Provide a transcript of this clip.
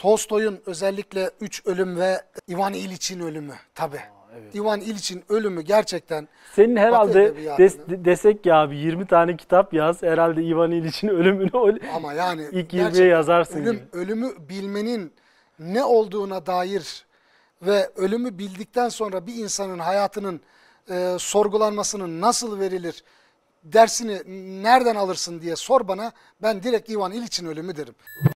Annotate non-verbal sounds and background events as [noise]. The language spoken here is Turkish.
Tolstoy'un özellikle üç ölüm ve Ivan İliç'in ölümü tabi. Evet. Ivan İliç'in ölümü gerçekten Senin herhalde des, desek ya abi 20 tane kitap yaz herhalde Ivan İliç'in [laughs] ölümünü ama yani ilk 20'ye yazarsın ölüm, Ölümü bilmenin ne olduğuna dair ve ölümü bildikten sonra bir insanın hayatının e, sorgulanmasının nasıl verilir dersini nereden alırsın diye sor bana ben direkt Ivan İliç'in ölümü derim.